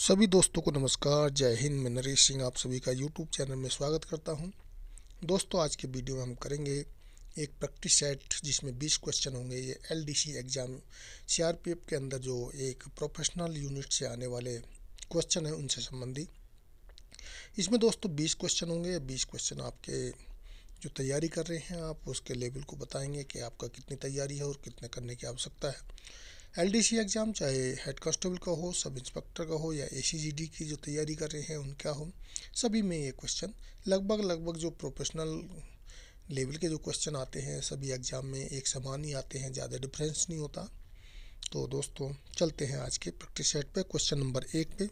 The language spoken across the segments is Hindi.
सभी दोस्तों को नमस्कार जय हिंद मैं नरेश सिंह आप सभी का यूट्यूब चैनल में स्वागत करता हूं दोस्तों आज के वीडियो में हम करेंगे एक प्रैक्टिस सेट जिसमें 20 क्वेश्चन होंगे ये एलडीसी एग्ज़ाम सीआरपीएफ के अंदर जो एक प्रोफेशनल यूनिट से आने वाले क्वेश्चन हैं उनसे संबंधी इसमें दोस्तों बीस क्वेश्चन होंगे बीस क्वेश्चन आपके जो तैयारी कर रहे हैं आप उसके लेवल को बताएंगे कि आपका कितनी तैयारी है और कितने करने की आवश्यकता है एलडीसी एग्ज़ाम चाहे हेड कांस्टेबल का हो सब इंस्पेक्टर का हो या ए की जो तैयारी कर रहे हैं उनका हो सभी में ये क्वेश्चन लगभग लगभग जो प्रोफेशनल लेवल के जो क्वेश्चन आते हैं सभी एग्ज़ाम में एक समान ही आते हैं ज़्यादा डिफरेंस नहीं होता तो दोस्तों चलते हैं आज के प्रैक्टिस सेट पे क्वेश्चन नंबर एक पे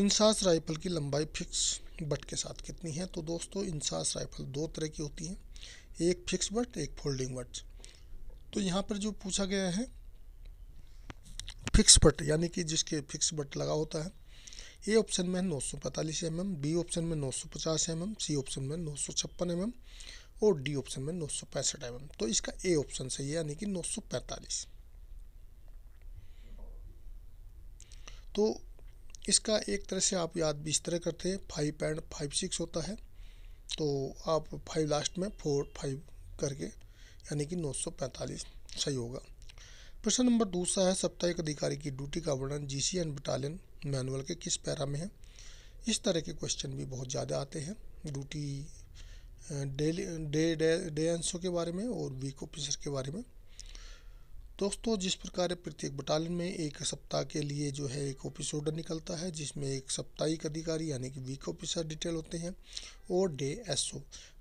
इंसास राइफल की लंबाई फिक्स बट के साथ कितनी है तो दोस्तों इंसास राइफल दो तरह की होती हैं एक फिक्स बट एक फोल्डिंग बट तो यहाँ पर जो पूछा गया है फिक्स बट यानी कि जिसके फिक्स बट लगा होता है ए ऑप्शन में नौ सौ पैंतालीस एम एम बी ऑप्शन में नौ सौ पचास एम एम सी ऑप्शन में नौ सौ छप्पन एम एम और डी ऑप्शन में नौ सौ पैंसठ एम एम तो इसका ए ऑप्शन सही है यानी कि नौ सौ पैंतालीस तो इसका एक तरह से आप याद भी इस तरह करते हैं फाइव एंड फाइव सिक्स होता है तो आप फाइव लास्ट में फोर फाइव करके यानी कि 945 सही होगा प्रश्न नंबर दूसरा है साप्ताहिक अधिकारी की ड्यूटी का वर्णन जी सी बटालियन मैनुअल के किस पैरा में है इस तरह के क्वेश्चन भी बहुत ज़्यादा आते हैं ड्यूटी डेली डे डे के बारे में और वीक ऑफिसर के बारे में दोस्तों जिस प्रकार प्रत्येक बटालियन में एक सप्ताह के लिए जो है एक ऑफिस ऑर्डर निकलता है जिसमें एक साप्ताहिक अधिकारी यानी कि वीक ऑफिसर डिटेल होते हैं और डे एसओ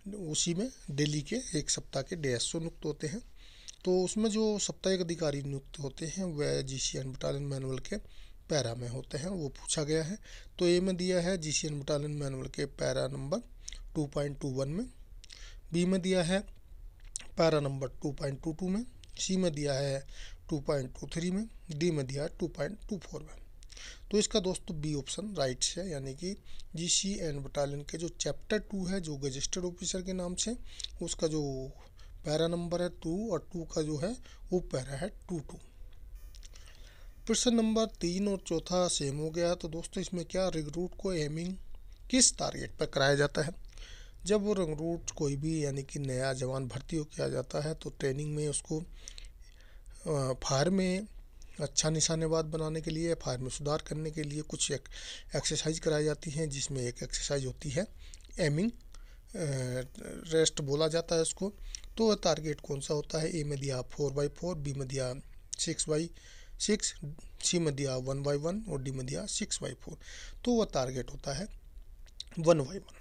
उसी में डेली के एक सप्ताह के डी नियुक्त होते हैं तो उसमें जो साप्ताहिक अधिकारी नियुक्त होते हैं वह G C N battalion manual के पैरा में होते हैं वो पूछा गया है तो ए में दिया है G C N battalion manual के para number two point two one में बी में दिया है para number two point two two में सी में दिया है टू पॉइंट टू थ्री में डी में दिया है टू पॉइंट टू फोर में तो इसका दोस्तों बी ऑप्शन राइट है यानी कि जी सी एंड बटालियन के जो चैप्टर टू है जो रजिस्टर्ड ऑफिसर के नाम से उसका जो पैरा नंबर है टू और टू का जो है वो पैरा है टू टू प्रश्न नंबर तीन और चौथा सेम हो गया तो दोस्तों इसमें क्या रिक्रूट को एमिंग किस टारगेट पर कराया जाता है जब वो रंगरूट कोई भी यानी कि नया जवान भर्ती हो किया जाता है तो ट्रेनिंग में उसको फायर में अच्छा निशानेबाद बनाने के लिए एफ में सुधार करने के लिए कुछ एक, एक्सरसाइज कराई जाती हैं जिसमें एक एक्सरसाइज होती है एमिंग रेस्ट बोला जाता है उसको तो टारगेट कौन सा होता है ए में दिया फोर बाई फोर बी में दिया सिक्स बाई सिक्स सी में दिया वन बाई वन और डी में दिया सिक्स बाई फोर तो वह टारगेट होता है वन बाई वन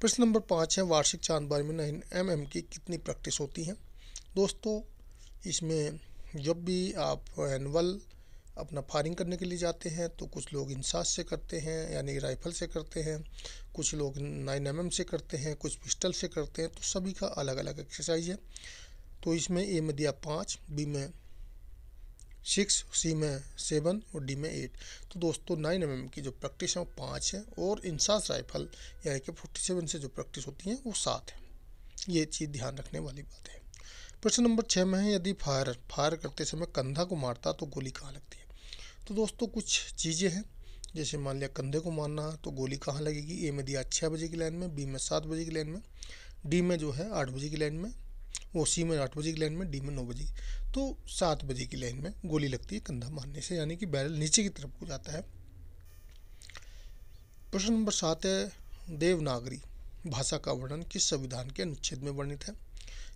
प्रश्न नंबर पाँच है वार्षिक चांदबाजी में नाइन एम की कितनी प्रैक्टिस होती है दोस्तों इसमें जब भी आप एनुअल अपना फायरिंग करने के लिए जाते हैं तो कुछ लोग इंसास से करते हैं यानी राइफल से करते हैं कुछ लोग नाइन एम mm से करते हैं कुछ पिस्टल से करते हैं तो सभी का अलग अलग एक्सरसाइज है तो इसमें ए में दिया पाँच बी में सिक्स सी में सेवन और डी में एट तो दोस्तों नाइन एम mm की जो प्रैक्टिस है वो पाँच है और इंसास राइफल यानी कि फोर्टी सेवन से जो प्रैक्टिस होती है वो सात है ये चीज़ ध्यान रखने वाली बात है प्रश्न नंबर छः में है यदि फायर फायर करते समय कंधा को मारता तो गोली कहाँ लगती है तो दोस्तों कुछ चीज़ें हैं जैसे मान लिया कंधे को मारना तो गोली कहाँ लगेगी ए में दिया छः बजे की लाइन में बी में सात बजे की लाइन में डी में जो है आठ बजे की लाइन में वो सी में आठ बजे की लाइन में डी में नौ बजे तो सात बजे की लाइन में गोली लगती है कंधा मारने से यानी कि बैरल नीचे की तरफ को जाता है प्रश्न नंबर सात है देवनागरी भाषा का वर्णन किस संविधान के अनुच्छेद में वर्णित है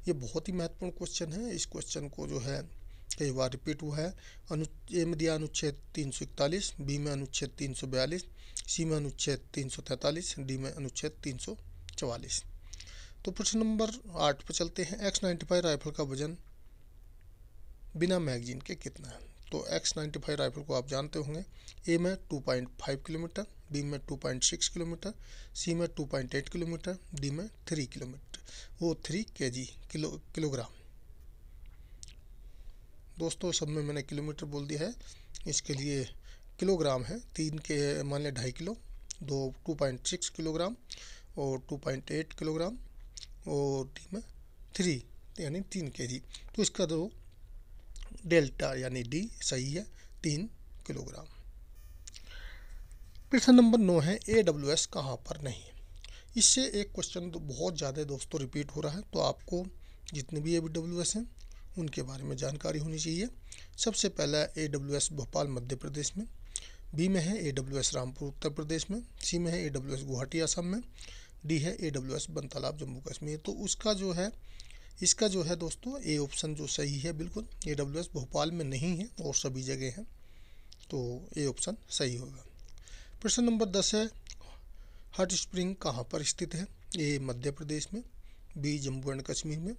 ये बहुत ही महत्वपूर्ण क्वेश्चन है इस क्वेश्चन को जो है कई बार रिपीट हुआ है अनु ए में दिया अनुच्छेद तीन सौ इकतालीस बी में अनुच्छेद तीन सौ बयालीस सी में अनुच्छेद तीन सौ तैंतालीस डी में अनुच्छेद तीन सौ चवालीस तो प्रश्न नंबर आठ पर चलते हैं एक्स नाइन्टी फाइव राइफल का वजन बिना मैगजीन के कितना है तो एक्स नाइन्टी फाइव राइफल को आप जानते होंगे ए में two point five kilometre B में two point six kilometre C में two point eight kilometre D में थ्री किलोमीटर वो three K G kilo kilogram दोस्तों सब में मैंने किलोमीटर बोल दिया है इसके लिए किलोग्राम है तीन के मान लें ढाई किलो दो टू पॉइंट सिक्स किलोग्राम और टू पॉइंट एट किलोग्राम और डी में थ्री यानी तीन के जी तो इसका जो तो डेल्टा यानी डी सही है तीन किलोग्राम प्रश्न नंबर नौ है ए डब्ल्यू एस कहाँ पर नहीं इससे एक क्वेश्चन तो बहुत ज़्यादा दोस्तों रिपीट हो रहा है तो आपको जितने भी ए डब्ल्यू एस हैं उनके बारे में जानकारी होनी चाहिए सबसे पहला A W S Bhopal Madhya Pradesh में बी में है A W S Rampur Uttar Pradesh में सी में है A W S Guwahati Assam में डी है A W S Bantalab Jammu Kashmir तो उसका जो है इसका जो है दोस्तों ए ऑप्शन जो सही है बिल्कुल ए डब्ल्यू एस भोपाल में नहीं है और सभी जगह है तो ए ऑप्शन सही होगा प्रश्न नंबर दस है हॉट स्प्रिंग कहाँ पर स्थित है ए मध्य प्रदेश में बी जम्मू एंड कश्मीर में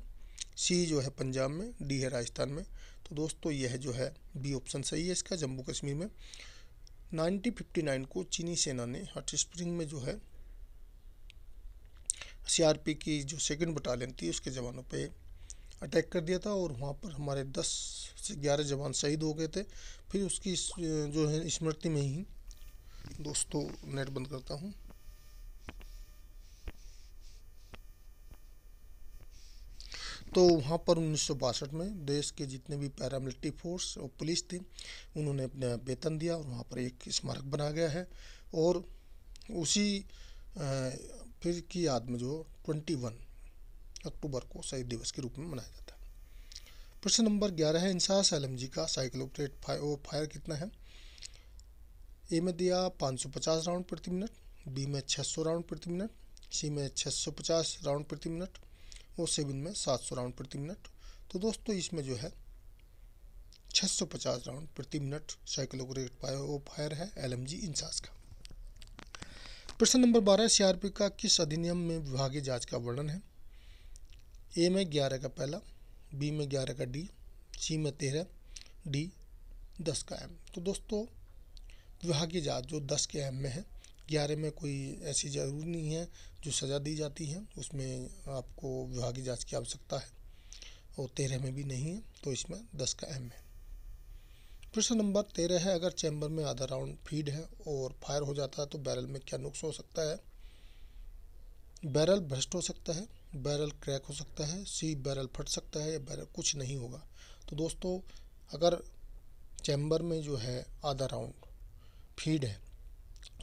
सी जो है पंजाब में डी है राजस्थान में तो दोस्तों यह जो है बी ऑप्शन सही है इसका जम्मू कश्मीर में 1959 को चीनी सेना ने हॉट स्प्रिंग में जो है सीआरपी की जो सेकेंड बटालियन थी उसके जवानों पे अटैक कर दिया था और वहाँ पर हमारे दस से ग्यारह जवान शहीद हो गए थे फिर उसकी जो है स्मृति में ही दोस्तों नेट बंद करता हूँ तो वहाँ पर उन्नीस में देश के जितने भी पैरामिलिट्री फोर्स और पुलिस थी उन्होंने अपना वेतन दिया और वहाँ पर एक स्मारक बना गया है और उसी फिर की याद में जो ट्वेंटी वन अक्टूबर को शहीद दिवस के रूप में मनाया जाता है प्रश्न नंबर ग्यारह है इंसास सैलम जी का साइक्लोपरेट फायर कितना है ए में दिया 550 राउंड प्रति मिनट बी में 600 राउंड प्रति मिनट सी में 650 राउंड प्रति मिनट और सेवन में 700 राउंड प्रति मिनट तो दोस्तों इसमें जो है 650 राउंड प्रति मिनट साइक्लोग्रेट फायर है एल एम जी इंसास का प्रश्न नंबर बारह सीआरपी का किस अधिनियम में विभागीय जांच का वर्णन है ए में ग्यारह का पहला बी में ग्यारह का डी सी में तेरह डी दस का एम तो दोस्तों विभागीय जांच जो दस के एम में है ग्यारह में कोई ऐसी ज़रूर नहीं है जो सज़ा दी जाती है उसमें आपको विभागीय जांच की आवश्यकता है और तेरह में भी नहीं है तो इसमें दस का एम है प्रश्न नंबर तेरह है अगर चैम्बर में आधा राउंड फीड है और फायर हो जाता है तो बैरल में क्या नुक्स हो सकता है बैरल भ्रष्ट हो सकता है बैरल क्रैक हो सकता है सी बैरल फट सकता है या बैरल कुछ नहीं होगा तो दोस्तों अगर चैम्बर में जो है आधा राउंड फीड है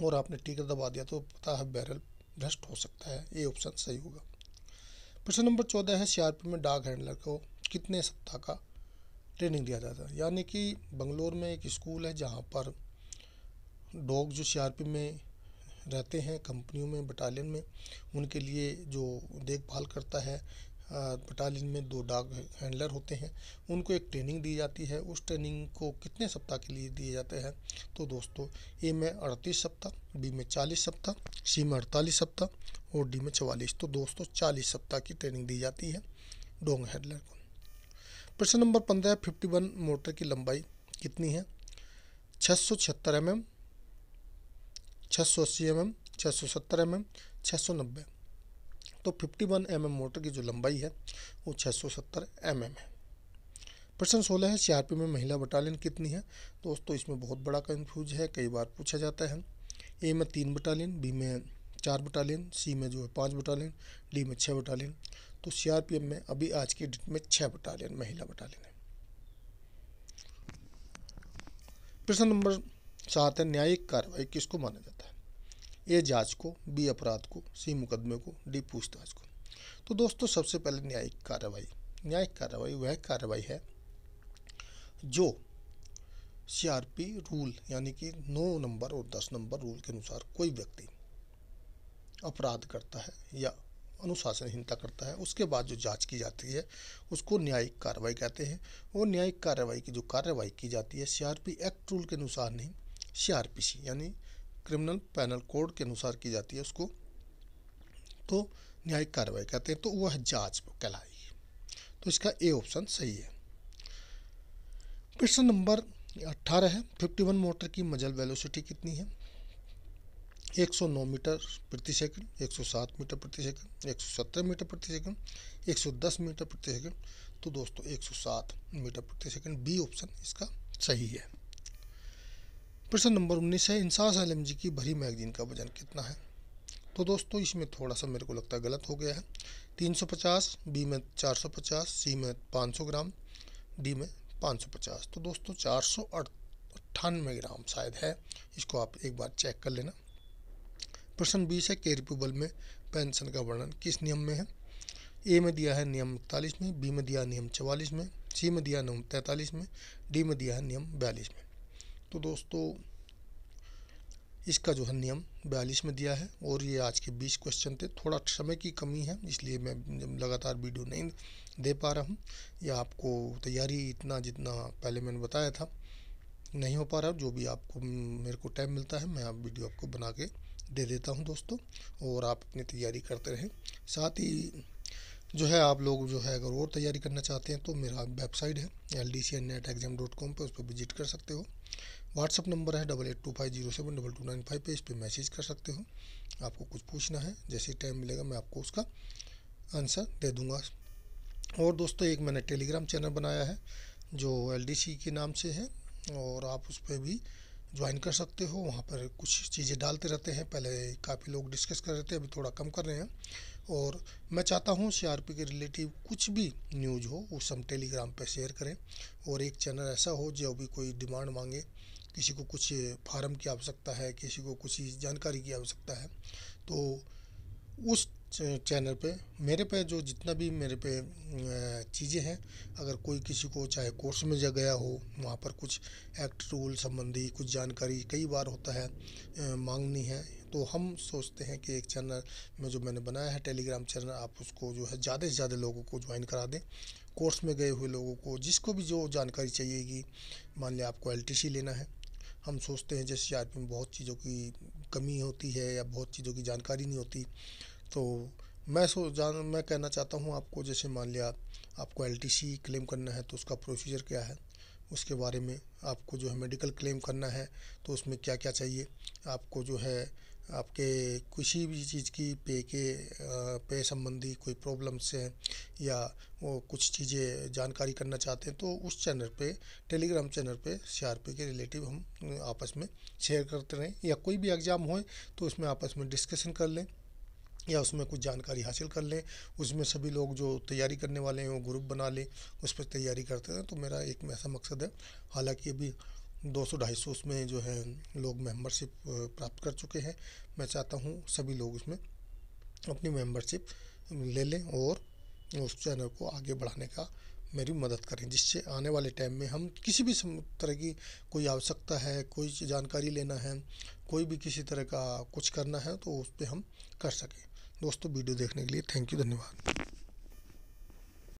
और आपने टीकर दबा दिया तो पता है बैरल भ्रष्ट हो सकता है ये ऑप्शन सही होगा प्रश्न नंबर चौदह है सीआरपी में डाक हैंडलर को कितने सप्ताह का ट्रेनिंग दिया जाता है यानी कि बंगलोर में एक स्कूल है जहाँ पर डॉग जो सी में रहते हैं कंपनियों में बटालियन में उनके लिए जो देखभाल करता है बटालियन में दो डॉग हैंडलर होते हैं उनको एक ट्रेनिंग दी जाती है उस ट्रेनिंग को कितने सप्ताह के लिए दिए जाते हैं तो दोस्तों ए में अड़तीस सप्ताह बी में चालीस सप्ताह सी में अड़तालीस सप्ताह और डी में चवालीस तो दोस्तों चालीस सप्ताह की ट्रेनिंग दी जाती है डोंग हैंडलर को प्रश्न नंबर पंद्रह फिफ्टी वन मोटर की लंबाई कितनी है छः सौ छिहत्तर एम एम छः सौ अस्सी एम एम छः सौ सत्तर एम एम छः सौ नब्बे तो fifty one M M mortar की जो लंबाई है वो छः सौ सत्तर एम एम है प्रश्न सोलह है सीआरपी में महिला बटालियन कितनी है दोस्तों इसमें बहुत बड़ा कन्फ्यूज है कई बार पूछा जाता है ए में तीन बटालियन बी में चार बटालियन सी में जो है पाँच बटालियन डी में छः बटालियन तो सीआरपीएफ में अभी आज की डेट में छह बटालियन महिला बटालियन है प्रश्न नंबर सात है न्यायिक कार्रवाई किसको माना जाता है ए जांच को बी अपराध को सी मुकदमे को डी पूछताछ को तो दोस्तों सबसे पहले न्यायिक कार्रवाई न्यायिक कार्रवाई वह कार्रवाई है जो सीआरपी रूल यानी कि नौ नंबर और दस नंबर रूल के अनुसार कोई व्यक्ति अपराध करता है या अनुशासनहीनता करता है उसके बाद जो जांच की जाती है उसको न्यायिक कार्रवाई कहते हैं और न्यायिक कार्रवाई की जो कार्रवाई की जाती है सी एक्ट रूल के अनुसार नहीं सी यानी क्रिमिनल पैनल कोड के अनुसार की जाती है उसको तो न्यायिक कार्रवाई कहते हैं तो वह जाँच कहलाएगी तो इसका ए ऑप्शन सही है प्रश्न नंबर अट्ठारह है फिफ्टी वन मोटर की मजल वेलोसिटी कितनी है 109 मीटर प्रति सेकंड 107 मीटर प्रति सेकंड 117 मीटर प्रति सेकंड 110 मीटर प्रति सेकंड तो दोस्तों 107 मीटर प्रति सेकंड बी ऑप्शन इसका सही है प्रश्न नंबर 19 है इंसास एल की भरी मैगजीन का वजन कितना है तो दोस्तों इसमें थोड़ा सा मेरे को लगता है गलत हो गया है 350 बी में 450 सी में 500 ग्राम डी में 550 तो दोस्तों चार सौ ग्राम शायद है इसको आप एक बार चेक कर लेना प्रश्न बीस है केरिप्यूबल में पेंशन का वर्णन किस नियम में है ए में दिया है नियम इकतालीस में बी में दिया नियम चवालीस में सी में दिया नियम तैंतालीस में डी में दिया है नियम बयालीस में तो दोस्तों इसका जो है नियम बयालीस में दिया है और ये आज के बीस क्वेश्चन थे थोड़ा समय की कमी है इसलिए मैं लगातार वीडियो नहीं दे पा रहा हूँ या आपको तैयारी इतना जितना पहले मैंने बताया था नहीं हो पा रहा जो भी आपको मेरे को टाइम मिलता है मैं आप वीडियो आपको बना के दे देता हूँ दोस्तों और आप अपनी तैयारी करते रहें साथ ही जो है आप लोग जो है अगर और तैयारी करना चाहते हैं तो मेरा वेबसाइट है L D C N net exam dot com पर उस पर विजिट कर सकते हो व्हाट्सअप नंबर है double eight two five zero seven double two nine five पर इस पर मैसेज कर सकते हो आपको कुछ पूछना है जैसे टाइम मिलेगा मैं आपको उसका आंसर दे दूँगा और दोस्तों एक मैंने टेलीग्राम चैनल बनाया है जो एल के नाम से है और आप उस पर भी ज्वाइन कर सकते हो वहाँ पर कुछ चीज़ें डालते रहते हैं पहले काफ़ी लोग डिस्कस कर रहे थे अभी थोड़ा कम कर रहे हैं और मैं चाहता हूँ सी के रिलेटिव कुछ भी न्यूज़ हो उस हम टेलीग्राम पर शेयर करें और एक चैनल ऐसा हो जो अभी कोई डिमांड मांगे किसी को कुछ फार्म की आवश्यकता है किसी को कुछ जानकारी की आवश्यकता है तो उस चैनल पे मेरे पे जो जितना भी मेरे पे चीज़ें हैं अगर कोई किसी को चाहे कोर्स में जा गया हो वहाँ पर कुछ एक्ट रूल संबंधी कुछ जानकारी कई बार होता है मांगनी है तो हम सोचते हैं कि एक चैनल में जो मैंने बनाया है टेलीग्राम चैनल आप उसको जो है ज़्यादा से ज़्यादा लोगों को ज्वाइन करा दें कोर्स में गए हुए लोगों को जिसको भी जो जानकारी चाहिएगी मान लिया आपको एल लेना है हम सोचते हैं जैसे आर में बहुत चीज़ों की कमी होती है या बहुत चीज़ों की जानकारी नहीं होती तो मैं सो जान मैं कहना चाहता हूँ आपको जैसे मान लिया आपको एल क्लेम करना है तो उसका प्रोसीजर क्या है उसके बारे में आपको जो है मेडिकल क्लेम करना है तो उसमें क्या क्या चाहिए आपको जो है आपके किसी भी चीज़ की पे के पे संबंधी कोई प्रॉब्लम्स हैं या वो कुछ चीज़ें जानकारी करना चाहते हैं तो उस चैनल पे टेलीग्राम चैनल पे सीआरपी के रिलेटिव हम आपस में शेयर करते रहें या कोई भी एग्ज़ाम हो तो उसमें आपस में डिस्कशन कर लें या उसमें कुछ जानकारी हासिल कर लें उसमें सभी लोग जो तैयारी करने वाले हैं वो ग्रुप बना लें उस पर तैयारी करते रहें तो मेरा एक ऐसा मकसद है हालांकि अभी दो सौ ढाई सौ उसमें जो है लोग मेंबरशिप प्राप्त कर चुके हैं मैं चाहता हूँ सभी लोग उसमें अपनी मेंबरशिप ले लें और उस चैनल को आगे बढ़ाने का मेरी मदद करें जिससे आने वाले टाइम में हम किसी भी तरह की कोई आवश्यकता है कोई जानकारी लेना है कोई भी किसी तरह का कुछ करना है तो उस पर हम कर सकें दोस्तों वीडियो देखने के लिए थैंक यू धन्यवाद